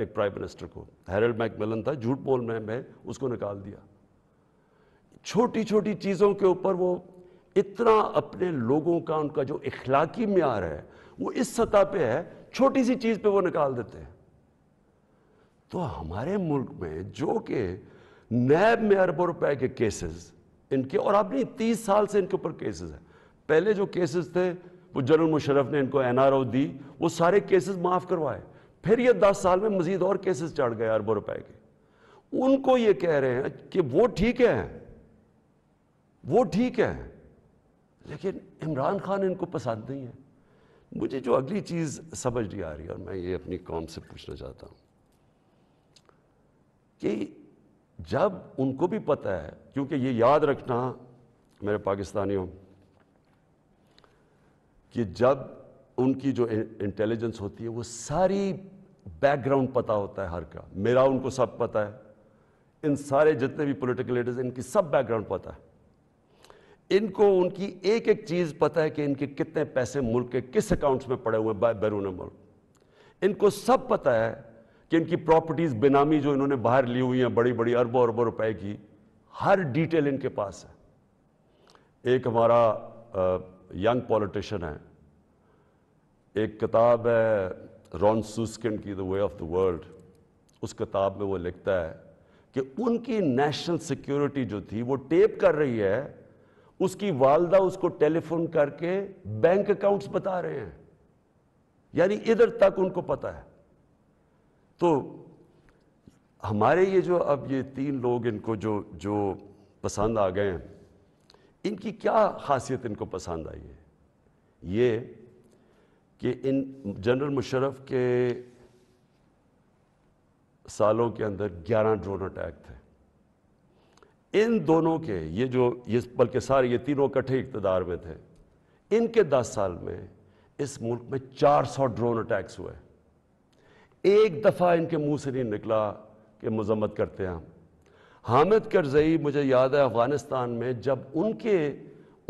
एक प्राइम मिनिस्टर को हेरल्ड मैकमेलन था झूठ बोलने में उसको निकाल दिया छोटी छोटी चीज़ों के ऊपर वो इतना अपने लोगों का उनका जो इखलाकी म्यार है वो इस सतह पे है छोटी सी चीज पे वो निकाल देते हैं तो हमारे मुल्क में जो कि नैब में अरबों रुपए के केसेस इनके और आपने तीस साल से इनके ऊपर केसेस हैं पहले जो केसेस थे वो जनरल मुशरफ ने इनको एनआरओ दी वो सारे केसेस माफ़ करवाए फिर ये दस साल में मजीद और केसेस चढ़ गए अरबों रुपए के उनको ये कह रहे हैं कि वो ठीक है वो ठीक है लेकिन इमरान खान इनको पसंद नहीं है मुझे जो अगली चीज़ समझ नहीं आ रही और मैं ये अपनी कौम से पूछना चाहता हूं कि जब उनको भी पता है क्योंकि ये याद रखना मेरे पाकिस्तानियों कि जब उनकी जो इंटेलिजेंस होती है वो सारी बैकग्राउंड पता होता है हर का मेरा उनको सब पता है इन सारे जितने भी पॉलिटिकल लीडर्स इनकी सब बैकग्राउंड पता है इनको उनकी एक एक चीज़ पता है कि इनके कितने पैसे मुल्क के किस अकाउंट्स में पड़े हुए हैं बैरून मुल्क इनको सब पता है कि इनकी प्रॉपर्टीज़ बेनामी जो इन्होंने बाहर ली हुई हैं बड़ी बड़ी अरबों अरबों रुपए की हर डिटेल इनके पास है एक हमारा यंग पॉलिटिशन है एक किताब है रॉन सूस्किन की the way of the world उस किताब में वो लिखता है कि उनकी नेशनल सिक्योरिटी जो थी वो टेप कर रही है उसकी वालदा उसको टेलीफोन करके बैंक अकाउंट्स बता रहे हैं यानी इधर तक उनको पता है तो हमारे ये जो अब ये तीन लोग इनको जो जो पसंद आ गए हैं इनकी क्या खासियत इनको पसंद आई है ये कि इन जनरल मुशरफ के सालों के अंदर 11 ड्रोन अटैक थे इन दोनों के ये जो ये बल्कि सारे ये तीनों इकट्ठे इकतदार में थे इनके दस साल में इस मुल्क में 400 ड्रोन अटैक्स हुए एक दफ़ा इनके मुंह से नहीं निकला कि मजम्मत करते हैं हम हामिद करजई मुझे याद है अफ़गानिस्तान में जब उनके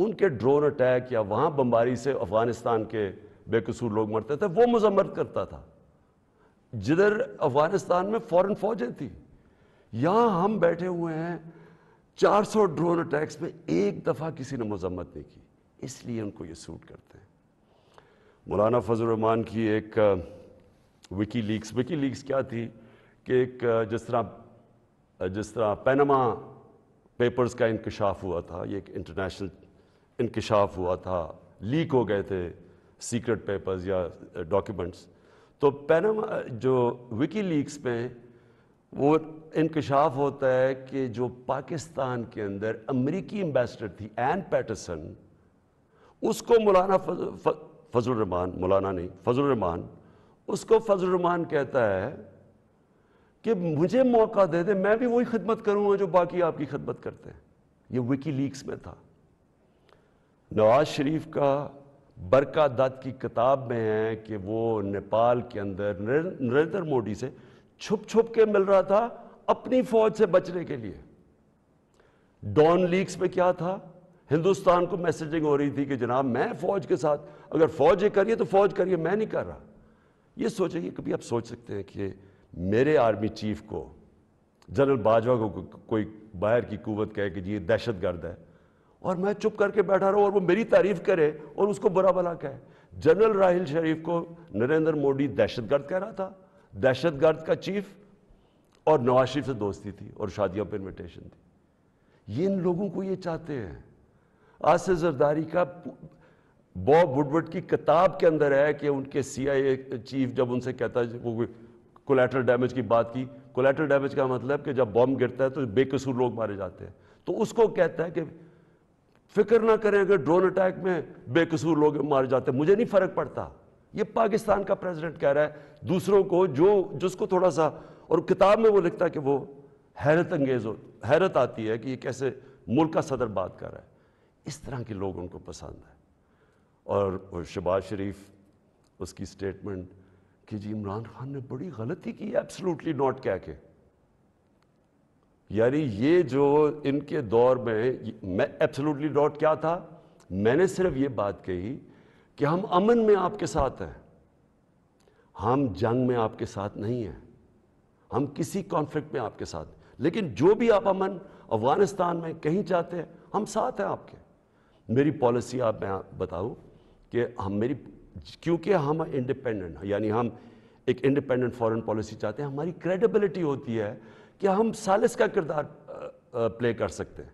उनके ड्रोन अटैक या वहाँ बमबारी से अफ़गानिस्तान के बेकसूर लोग मरते थे वो मजम्मत करता था जिधर अफ़गानिस्तान में फ़ौरन फ़ौजें थी यहाँ हम बैठे हुए हैं चार सौ ड्रोन अटैक्स में एक दफ़ा किसी ने मजम्मत नहीं की इसलिए उनको ये सूट करते हैं मौलाना फजल फजलरहमान की एक विकी लीक्स विकी लीक्स क्या थी कि एक जिस तरह जिस तरह पैनमा पेपर्स का इंकशाफ हुआ था ये एक इंटरनेशनल इंकशाफ हुआ था लीक हो गए थे सीक्रेट पेपर्स या डॉक्यूमेंट्स तो पैनमा जो विकी लीक्स में वो इंकशाफ होता है कि जो पाकिस्तान के अंदर अमरीकी एम्बेसडर थी एन पैटरसन उसको मौलाना फजलरहमान मौलाना नहीं फजलरहमान उसको फजलरहमान कहता है कि मुझे मौका दे दे मैं भी वही खदमत करूँगा जो बाकी आपकी खदमत करते हैं ये विकी लीक्स में था नवाज शरीफ का बरका दत्त की किताब में है कि वो नेपाल के अंदर नरेंद्र मोदी से छुप छुप के मिल रहा था अपनी फौज से बचने के लिए डॉन लीक्स में क्या था हिंदुस्तान को मैसेजिंग हो रही थी कि जनाब मैं फौज के साथ अगर फौज ये करिए तो फौज करिए मैं नहीं कर रहा ये सोचेंगे कभी आप सोच सकते हैं कि मेरे आर्मी चीफ को जनरल बाजवा को, को, को कोई बाहर की कुवत कहे कि जी ये दहशत गर्द है और मैं चुप करके बैठा रहूँ और वो मेरी तारीफ करे और उसको बुरा भला कहे जनरल राहिल शरीफ को नरेंद्र मोदी दहशतगर्द कह रहा था दहशत गर्द का चीफ और नवाज शरीफ से दोस्ती थी और शादियों पर इन्विटेशन थी ये इन लोगों को ये चाहते हैं आज से जरदारी का बॉब वुडवर्ड की किताब के अंदर है कि उनके सीआईए चीफ जब उनसे कहता है वो कोलेटरल डैमेज की बात की कोलेटरल डैमेज का मतलब कि जब बॉम्ब गिरता है तो बेकसूर लोग मारे जाते हैं तो उसको कहता है कि फिक्र ना करें अगर ड्रोन अटैक में बेकसूर लोग मारे जाते हैं मुझे नहीं फर्क पड़ता ये पाकिस्तान का प्रेसिडेंट कह रहा है दूसरों को जो जिसको थोड़ा सा और किताब में वो लिखता है कि वो हैरत अंगेज हो हैरत आती है कि ये कैसे मुल्क का सदर बात कर रहा है इस तरह के लोग उनको पसंद है और शबाज शरीफ उसकी स्टेटमेंट कि जी इमरान खान ने बड़ी गलती की एब्सोल्युटली नॉट कह के यानी ये जो इनके दौर में मैं एब्सोल्युटली नॉट क्या था मैंने सिर्फ ये बात कही कि हम अमन में आपके साथ हैं हम जंग में आपके साथ नहीं हैं हम किसी कॉन्फ्लिक्ट में आपके साथ लेकिन जो भी आप अमन अफगानिस्तान में कहीं जाते हैं हम साथ हैं आपके मेरी पॉलिसी आप मैं बताऊं कि हम मेरी क्योंकि हम इंडिपेंडेंट यानी हम एक इंडिपेंडेंट फॉरेन पॉलिसी चाहते हैं हमारी क्रेडिबिलिटी होती है कि हम सालिस का किरदार प्ले कर सकते हैं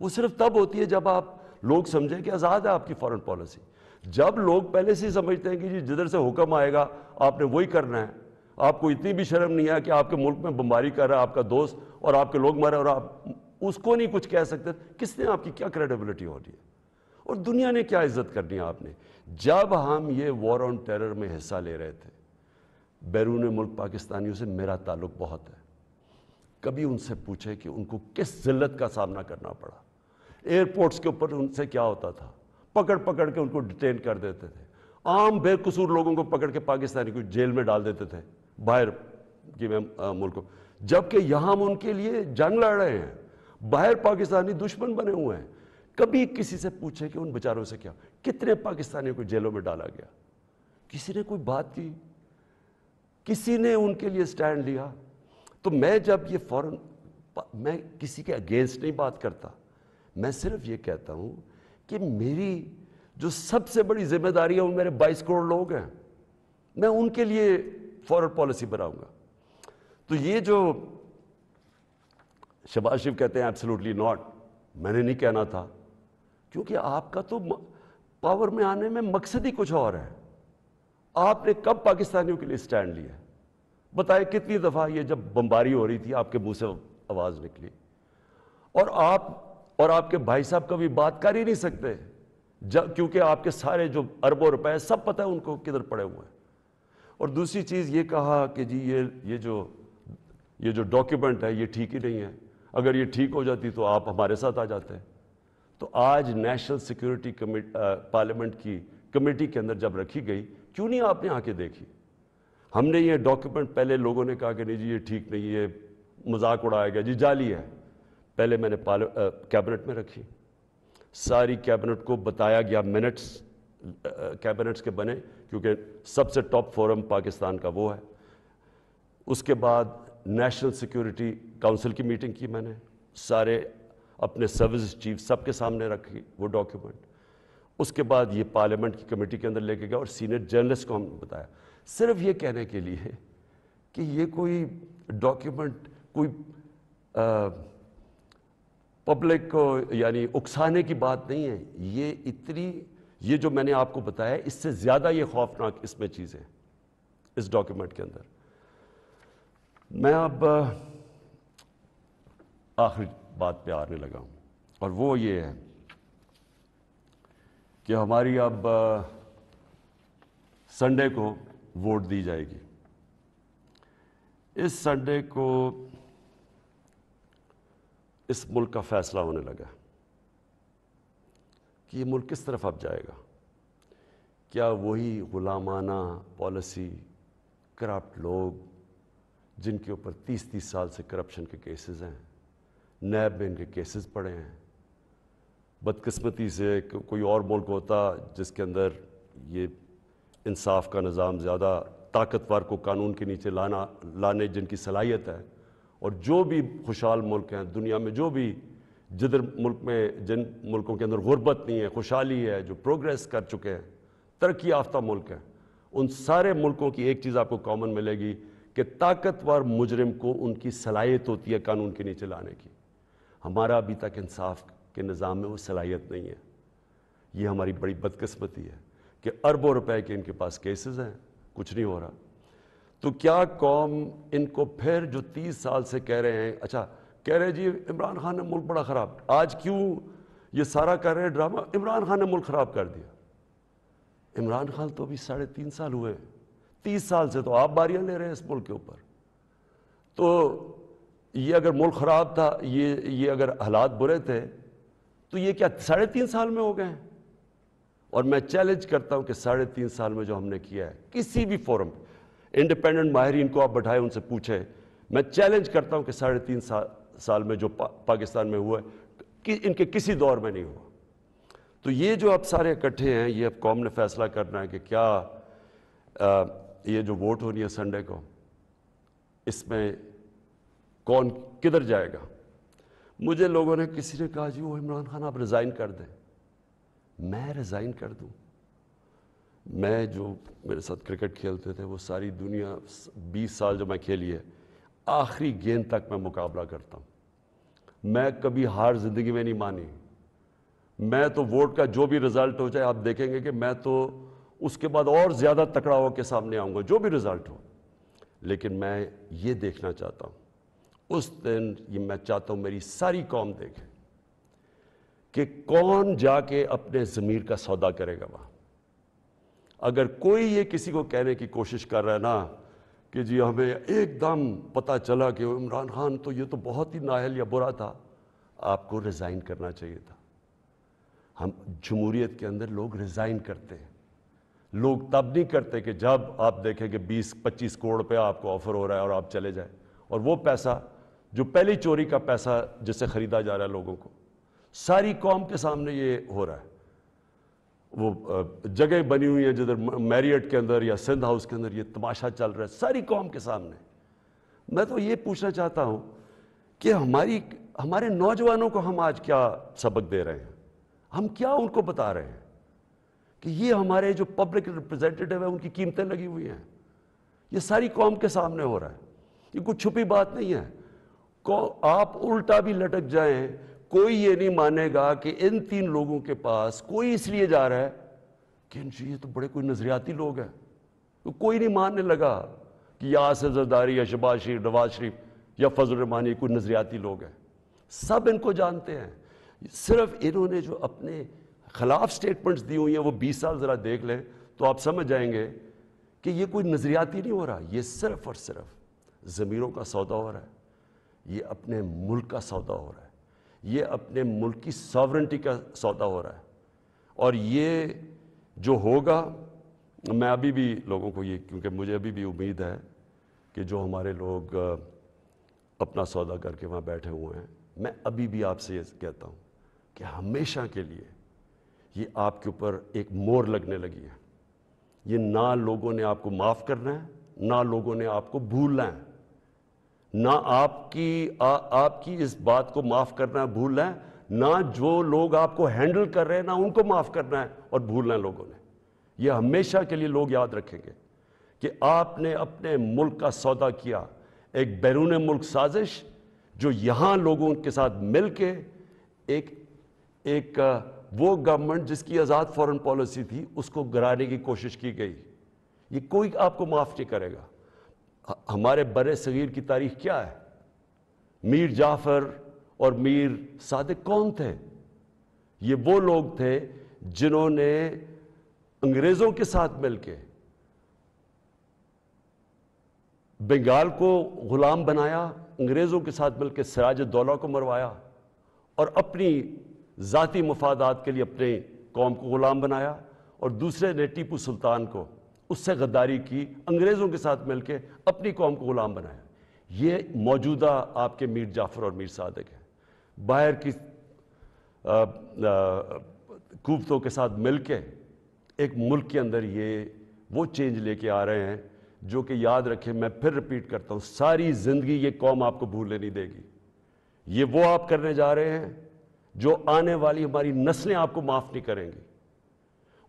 वो सिर्फ तब होती है जब आप लोग समझें कि आज़ाद है आपकी फॉरेन पॉलिसी जब लोग पहले से ही समझते हैं कि जी जिधर से हुक्म आएगा आपने वही करना है आपको इतनी भी शर्म नहीं है कि आपके मुल्क में बम्बारी कर रहा है आपका दोस्त और आपके लोग मरे और आप उसको नहीं कुछ कह सकते किसने आपकी क्या क्रेडिबिलिटी हो रही है और दुनिया ने क्या इज्जत करनी है आपने जब हम ये वॉर ऑन टेरर में हिस्सा ले रहे थे बैरून मुल्क पाकिस्तानियों से मेरा ताल्लुक बहुत है कभी उनसे पूछे कि उनको किस जिल्लत का सामना करना पड़ा एयरपोर्ट्स के ऊपर उनसे क्या होता था पकड़ पकड़ के उनको डिटेन कर देते थे आम बेकसूर लोगों को पकड़ के पाकिस्तानी को जेल में डाल देते थे बाहर की मुल्क जबकि यहां हम उनके लिए जंग लड़ रहे हैं बाहर पाकिस्तानी दुश्मन बने हुए हैं कभी किसी से पूछे कि उन बेचारों से क्या कितने पाकिस्तानियों को जेलों में डाला गया किसी ने कोई बात की किसी ने उनके लिए स्टैंड लिया तो मैं जब ये फॉरन मैं किसी के अगेंस्ट नहीं बात करता मैं सिर्फ ये कहता हूं कि मेरी जो सबसे बड़ी जिम्मेदारी है वो मेरे 22 करोड़ लोग हैं मैं उनके लिए फॉरवर्ड पॉलिसी बनाऊंगा तो ये जो शबाज शिव कहते हैं एब्सोल्युटली नॉट मैंने नहीं कहना था क्योंकि आपका तो पावर में आने में मकसद ही कुछ और है आपने कब पाकिस्तानियों के लिए स्टैंड लिया बताए कितनी दफ़ा ये जब बम्बारी हो रही थी आपके मुंह से आवाज़ निकली और आप और आपके भाई साहब कभी बात कर ही नहीं सकते जब क्योंकि आपके सारे जो अरबों रुपए सब पता है उनको किधर पड़े हुए हैं और दूसरी चीज़ ये कहा कि जी ये ये जो ये जो डॉक्यूमेंट है ये ठीक ही नहीं है अगर ये ठीक हो जाती तो आप हमारे साथ आ जाते तो आज नेशनल सिक्योरिटी पार्लियामेंट की कमेटी के अंदर जब रखी गई क्यों नहीं आपने आके देखी हमने ये डॉक्यूमेंट पहले लोगों ने कहा कि नहीं जी ये ठीक नहीं है मजाक उड़ाया गया जी जाली है पहले मैंने कैबिनेट में रखी सारी कैबिनेट को बताया गया मिनट्स कैबिनेट्स के बने क्योंकि सबसे टॉप फोरम पाकिस्तान का वो है उसके बाद नेशनल सिक्योरिटी काउंसिल की मीटिंग की मैंने सारे अपने सर्विस चीफ सबके सामने रखी वो डॉक्यूमेंट उसके बाद ये पार्लियामेंट की कमेटी के अंदर लेके गया और सीनियर जर्नलिस्ट को हमने बताया सिर्फ ये कहने के लिए कि ये कोई डॉक्यूमेंट कोई पब्लिक को यानी उकसाने की बात नहीं है ये इतनी ये जो मैंने आपको बताया इससे ज़्यादा ये खौफनाक इसमें चीज़ है इस डॉक्यूमेंट के अंदर मैं अब आखिरी बात पे आने लगा हूं और वो ये है कि हमारी अब संडे को वोट दी जाएगी इस संडे को इस मुल्क का फ़ैसला होने लगा कि ये मुल्क किस तरफ अब जाएगा क्या वही ग़ुलामाना पॉलिसी करप्ट लोग जिनके ऊपर तीस तीस साल से करप्शन के केसेस हैं नैब में इनके केसेस पड़े हैं बदकस्मती से कोई और मुल्क होता जिसके अंदर ये इंसाफ का निज़ाम ज़्यादा ताकतवर को कानून के नीचे लाना लाने जिनकी सलाहियत है और जो भी खुशहाल मुल्क हैं दुनिया में जो भी जिधर मुल्क में जिन मुल्कों के अंदर गुर्बत नहीं है खुशहाली है जो प्रोग्रेस कर चुके हैं तरक्की याफ्ता मुल्क हैं उन सारे मुल्कों की एक चीज़ आपको कॉमन मिलेगी कि ताकतवर मुजरिम को उनकी सलाहियत होती है कानून के नीचे लाने की हमारा अभी तक इंसाफ के निज़ाम में वो सलाहियत नहीं है ये हमारी बड़ी बदकस्मती है कि अरबों रुपए के इनके पास केसेस हैं कुछ नहीं हो रहा तो क्या कौम इनको फिर जो तीस साल से कह रहे हैं अच्छा कह रहे जी इमरान खान ने मुल्क बड़ा ख़राब आज क्यों ये सारा कर रहे ड्रामा इमरान खान ने मुल्क ख़राब कर दिया इमरान खान तो अभी साढ़े तीन साल हुए तीस साल से तो आप बारियां ले रहे हैं इस मुल्क के ऊपर तो ये अगर मुल्क ख़राब था ये ये अगर हालात बुरे थे तो ये क्या साढ़े तीन साल में हो गए हैं और मैं चैलेंज करता हूँ कि साढ़े तीन साल में जो हमने किया है किसी भी फोरम पर इंडिपेंडेंट माहरीन को आप बैठाएं उनसे पूछें मैं चैलेंज करता हूं कि साढ़े तीन सा, साल में जो पा, पाकिस्तान में हुआ है कि इनके किसी दौर में नहीं हुआ तो ये जो अब सारे इकट्ठे हैं ये अब कौम ने फैसला करना है कि क्या आ, ये जो वोट होनी है संडे को इसमें कौन किधर जाएगा मुझे लोगों ने किसी ने कहा जी वो इमरान खान आप रिज़ाइन कर दें मैं रिज़ाइन कर दूँ मैं जो मेरे साथ क्रिकेट खेलते थे वो सारी दुनिया 20 साल जो मैं खेली है आखिरी गेंद तक मैं मुकाबला करता हूँ मैं कभी हार ज़िंदगी में नहीं मानी मैं तो वोट का जो भी रिज़ल्ट हो जाए आप देखेंगे कि मैं तो उसके बाद और ज़्यादा तकड़ाओं के सामने आऊँगा जो भी रिज़ल्ट हो लेकिन मैं ये देखना चाहता हूँ उस दिन ये मैं चाहता हूँ मेरी सारी कौम देखे कि कौन जाके अपने ज़मीर का सौदा करेगा वहाँ अगर कोई ये किसी को कहने की कोशिश कर रहा है ना कि जी हमें एकदम पता चला कि इमरान खान तो ये तो बहुत ही नाहल या बुरा था आपको रिज़ाइन करना चाहिए था हम जमहूरीत के अंदर लोग रिज़ाइन करते हैं लोग तब नहीं करते कि जब आप देखें कि 20-25 करोड़ रुपया आपको ऑफ़र हो रहा है और आप चले जाएं और वो पैसा जो पहली चोरी का पैसा जिससे ख़रीदा जा रहा है लोगों को सारी कौम के सामने ये हो रहा है वो जगह बनी हुई है जिधर मैरियट के अंदर या सिंध हाउस के अंदर ये तमाशा चल रहा है सारी कौम के सामने मैं तो ये पूछना चाहता हूँ कि हमारी हमारे नौजवानों को हम आज क्या सबक दे रहे हैं हम क्या उनको बता रहे हैं कि ये हमारे जो पब्लिक रिप्रेजेंटेटिव है उनकी कीमतें लगी हुई हैं ये सारी कौम के सामने हो रहा है ये कुछ छुपी बात नहीं है आप उल्टा भी लटक जाएं कोई ये नहीं मानेगा कि इन तीन लोगों के पास कोई इसलिए जा रहा है कि इन ये तो बड़े कोई नज़रियाती लोग हैं तो कोई नहीं मानने लगा कि या आसफ जरदारी या शबाज शरीफ नवाज शरीफ या फजल रमानी कोई नज़रियाती लोग हैं सब इनको जानते हैं सिर्फ इन्होंने जो अपने खिलाफ स्टेटमेंट्स दी हुई हैं वो बीस साल ज़रा देख लें तो आप समझ जाएंगे कि ये कोई नज़रियाती नहीं हो रहा ये सिर्फ और सिर्फ ज़मीरों का सौदा हो रहा है ये अपने मुल्क का सौदा हो रहा है ये अपने मुल्क की सॉवरेंटी का सौदा हो रहा है और ये जो होगा मैं अभी भी लोगों को ये क्योंकि मुझे अभी भी उम्मीद है कि जो हमारे लोग अपना सौदा करके वहाँ बैठे हुए हैं मैं अभी भी आपसे ये कहता हूँ कि हमेशा के लिए ये आपके ऊपर एक मोर लगने लगी है ये ना लोगों ने आपको माफ़ करना है ना लोगों ने आपको भूलना है ना आपकी आ, आपकी इस बात को माफ़ करना है भूलना है ना जो लोग आपको हैंडल कर रहे हैं ना उनको माफ़ करना है और भूलना है लोगों ने यह हमेशा के लिए लोग याद रखेंगे कि आपने अपने मुल्क का सौदा किया एक बैरून मुल्क साजिश जो यहाँ लोगों के साथ मिल के एक एक वो गवर्नमेंट जिसकी आज़ाद फॉरेन पॉलिसी थी उसको गिराने की कोशिश की गई ये कोई आपको माफ़ नहीं करेगा हमारे बर सग़ीर की तारीख क्या है मीर जाफ़र और मीर सादिक कौन थे ये वो लोग थे जिन्होंने अंग्रेज़ों के साथ मिलके बंगाल को ग़ुलाम बनाया अंग्रेज़ों के साथ मिलकर सराज दौला को मरवाया और अपनी ज़ाती मफादात के लिए अपने कौम को ग़ुलाम बनाया और दूसरे ने टीपू सुल्तान को उससे गद्दारी की अंग्रेज़ों के साथ मिल के अपनी कौम को ग़ुलाम बनाया ये मौजूदा आपके मीर जाफ़र और मीर सादक हैं बाहर की कुवतों के साथ मिल के एक मुल्क के अंदर ये वो चेंज लेके आ रहे हैं जो कि याद रखें मैं फिर रिपीट करता हूँ सारी ज़िंदगी ये कौम आपको भूलने नहीं देगी ये वो आप करने जा रहे हैं जो आने वाली हमारी नस्लें आपको माफ़ नहीं करेंगी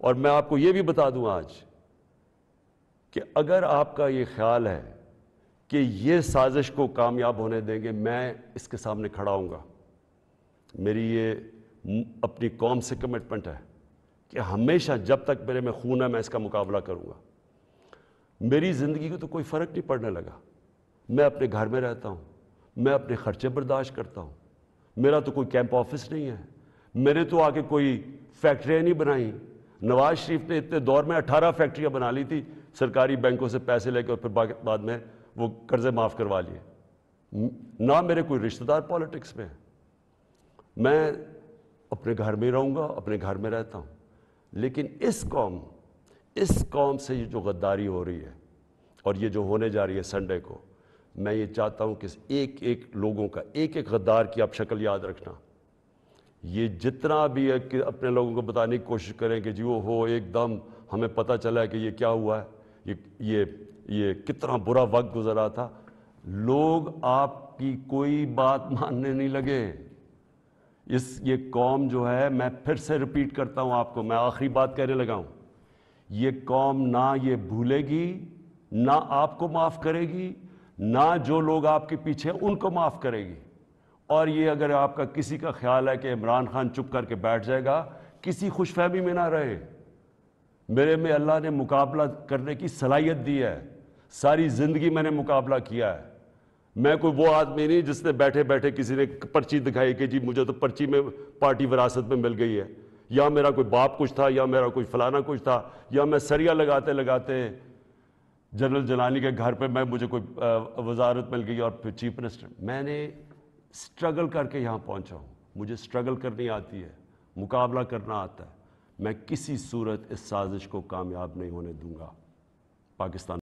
और मैं आपको ये भी बता दूँ आज कि अगर आपका ये ख्याल है कि ये साजिश को कामयाब होने देंगे मैं इसके सामने खड़ा हूँगा मेरी ये अपनी कौम से कमिटमेंट है कि हमेशा जब तक मेरे में खून है मैं इसका मुकाबला करूँगा मेरी ज़िंदगी को तो कोई फ़र्क नहीं पड़ने लगा मैं अपने घर में रहता हूँ मैं अपने ख़र्चे बर्दाश्त करता हूँ मेरा तो कोई कैंप ऑफिस नहीं है मेरे तो आगे कोई फैक्ट्रियाँ नहीं बनाई नवाज शरीफ ने इतने दौर में अठारह फैक्ट्रियाँ बना ली थी सरकारी बैंकों से पैसे लेकर फिर बाद में वो कर्ज़े माफ़ करवा लिए ना मेरे कोई रिश्तेदार पॉलिटिक्स में मैं अपने घर में रहूँगा अपने घर में रहता हूँ लेकिन इस कौम इस कौम से ये जो गद्दारी हो रही है और ये जो होने जा रही है संडे को मैं ये चाहता हूँ कि एक एक लोगों का एक एक गद्दार की आप शक्ल याद रखना ये जितना भी है कि अपने लोगों को बताने की कोशिश करें कि जी वो हो एकदम हमें पता चला है कि ये क्या हुआ है ये ये ये कितना बुरा वक्त गुजरा था लोग आपकी कोई बात मानने नहीं लगे इस ये कौम जो है मैं फिर से रिपीट करता हूँ आपको मैं आखिरी बात कहने लगा हूँ ये कौम ना ये भूलेगी ना आपको माफ़ करेगी ना जो लोग आपके पीछे उनको माफ़ करेगी और ये अगर आपका किसी का ख्याल है कि इमरान खान चुप करके बैठ जाएगा किसी खुशफहमी में ना रहे मेरे में अल्लाह ने मुकाबला करने की सलाहियत दी है सारी ज़िंदगी मैंने मुकाबला किया है मैं कोई वो आदमी नहीं जिसने बैठे बैठे किसी ने पर्ची दिखाई कि जी मुझे तो पर्ची में पार्टी विरासत में मिल गई है या मेरा कोई बाप कुछ था या मेरा कोई फलाना कुछ था या मैं सरिया लगाते लगाते जनरल जलानी के घर पे मैं मुझे कोई वजारत मिल गई और फिर चीफ मिनिस्टर मैंने स्ट्रगल करके यहाँ पहुँचा हूँ मुझे स्ट्रगल करनी आती है मुकाबला करना आता है मैं किसी सूरत इस साजिश को कामयाब नहीं होने दूंगा पाकिस्तान